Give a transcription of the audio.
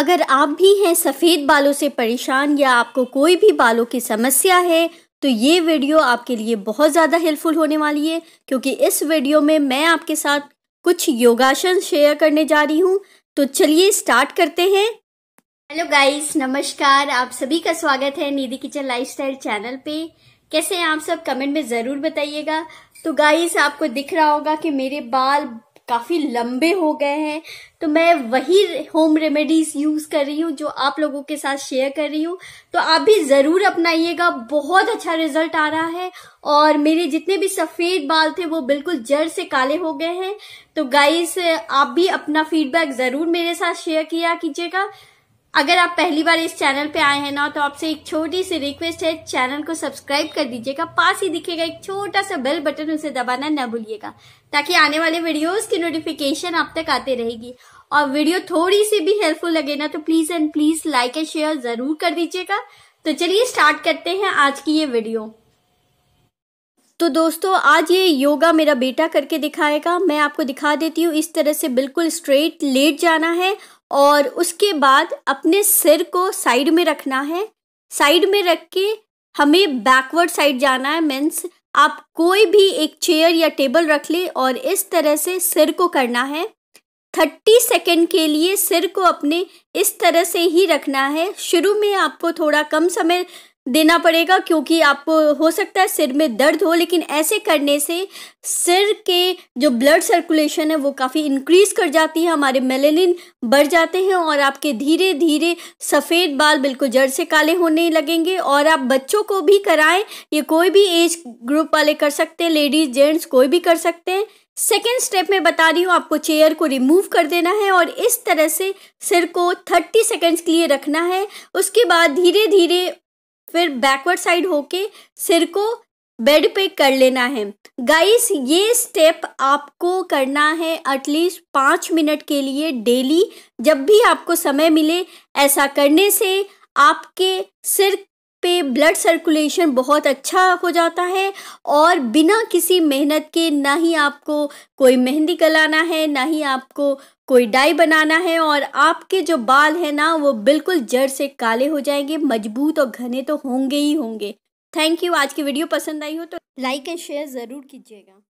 अगर आप भी हैं सफ़ेद बालों से परेशान या आपको कोई भी बालों की समस्या है तो ये वीडियो आपके लिए बहुत ज़्यादा हेल्पफुल होने वाली है क्योंकि इस वीडियो में मैं आपके साथ कुछ योगासन शेयर करने जा रही हूँ तो चलिए स्टार्ट करते हैं हेलो गाइस नमस्कार आप सभी का स्वागत है निधि किचन लाइफस्टाइल चैनल पे कैसे हैं आप सब कमेंट में ज़रूर बताइएगा तो गाइस आपको दिख रहा होगा कि मेरे बाल काफ़ी लंबे हो गए हैं तो मैं वही होम रेमेडीज यूज कर रही हूँ जो आप लोगों के साथ शेयर कर रही हूँ तो आप भी जरूर अपनाइएगा बहुत अच्छा रिजल्ट आ रहा है और मेरे जितने भी सफेद बाल थे वो बिल्कुल जड़ से काले हो गए हैं तो गाइस आप भी अपना फीडबैक जरूर मेरे साथ शेयर किया कीजिएगा अगर आप पहली बार इस चैनल पे आए हैं ना तो आपसे एक छोटी सी रिक्वेस्ट है चैनल को सब्सक्राइब कर दीजिएगा पास ही दिखेगा एक छोटा सा बेल बटन उसे दबाना ना भूलिएगा ताकि आने वाले वीडियोस की नोटिफिकेशन आप तक आते रहेगी और वीडियो थोड़ी सी भी हेल्पफुल लगे ना तो please and please like and share जरूर कर दीजिएगा तो चलिए स्टार्ट करते हैं आज की ये वीडियो तो दोस्तों आज ये योगा मेरा बेटा करके दिखाएगा मैं आपको दिखा देती हूँ इस तरह से बिल्कुल स्ट्रेट लेट जाना है और उसके बाद अपने सिर को साइड में रखना है साइड में रख के हमें बैकवर्ड साइड जाना है मीन्स आप कोई भी एक चेयर या टेबल रख ले और इस तरह से सिर को करना है थर्टी सेकेंड के लिए सिर को अपने इस तरह से ही रखना है शुरू में आपको थोड़ा कम समय देना पड़ेगा क्योंकि आपको हो सकता है सिर में दर्द हो लेकिन ऐसे करने से सिर के जो ब्लड सर्कुलेशन है वो काफ़ी इंक्रीज़ कर जाती है हमारे मेलेनिन बढ़ जाते हैं और आपके धीरे धीरे सफ़ेद बाल बिल्कुल जड़ से काले होने लगेंगे और आप बच्चों को भी कराएं ये कोई भी एज ग्रुप वाले कर सकते हैं लेडीज़ जेंट्स कोई भी कर सकते हैं सेकेंड स्टेप में बता रही हूँ आपको चेयर को रिमूव कर देना है और इस तरह से सिर को थर्टी सेकेंड्स के लिए रखना है उसके बाद धीरे धीरे फिर बैकवर्ड साइड होके सिर को बेड पे कर लेना है गाइस ये स्टेप आपको करना है एटलीस्ट पाँच मिनट के लिए डेली जब भी आपको समय मिले ऐसा करने से आपके सिर पे ब्लड सर्कुलेशन बहुत अच्छा हो जाता है और बिना किसी मेहनत के ना ही आपको कोई मेहंदी गलाना है ना ही आपको कोई डाई बनाना है और आपके जो बाल हैं ना वो बिल्कुल जड़ से काले हो जाएंगे मजबूत और घने तो होंगे ही होंगे थैंक यू आज की वीडियो पसंद आई हो तो लाइक एंड शेयर ज़रूर कीजिएगा